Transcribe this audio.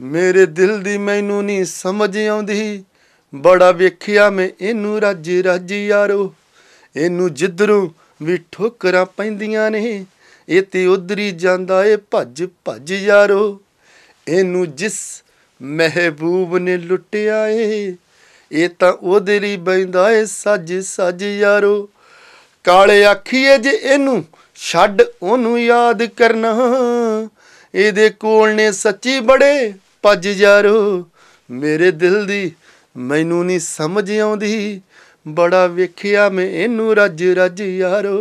ਮੇਰੇ ਦਿਲ ਦੀ ਮੈਨੂੰ ਨਹੀਂ ਸਮਝ ਆਉਂਦੀ ਬੜਾ ਵੇਖਿਆ ਮੈਂ ਇਹਨੂੰ ਰੱਜ ਰੱਜ ਯਾਰੋ ਇਹਨੂੰ ਜਿੱਧਰੋਂ ਵੀ ਠੋਕਰਾਂ ਪੈਂਦੀਆਂ ਨੇ ਇਹ ਤੇ ਉਧਰੀ ਜਾਂਦਾ ਏ ਭੱਜ ਭੱਜ ਯਾਰੋ ਇਹਨੂੰ ਜਿਸ ਮਹਿਬੂਬ ਨੇ ਲੁੱਟਿਆ ਏ ਇਹ ਤਾਂ ਉਹਦੇ ਲਈ ਬੈਂਦਾ ਏ ਸੱਜ ਸੱਜ ਯਾਰੋ ਕਾਲੇ ਅੱਖੀਏ ਜੇ ਇਹਨੂੰ ਛੱਡ ਉਹਨੂੰ ਯਾਦ ਕਰਨਾ ਇਹਦੇ ਕੋਲ ਨੇ ਸੱਚੀ ਬੜੇ ਭੱਜ ਯਾਰੋ ਮੇਰੇ ਦਿਲ ਦੀ ਮੈਨੂੰ ਨਹੀਂ ਸਮਝ ਆਉਂਦੀ ਬੜਾ ਵੇਖਿਆ ਮੈਂ ਇਹਨੂੰ ਰੱਜ ਰੱਜ ਯਾਰੋ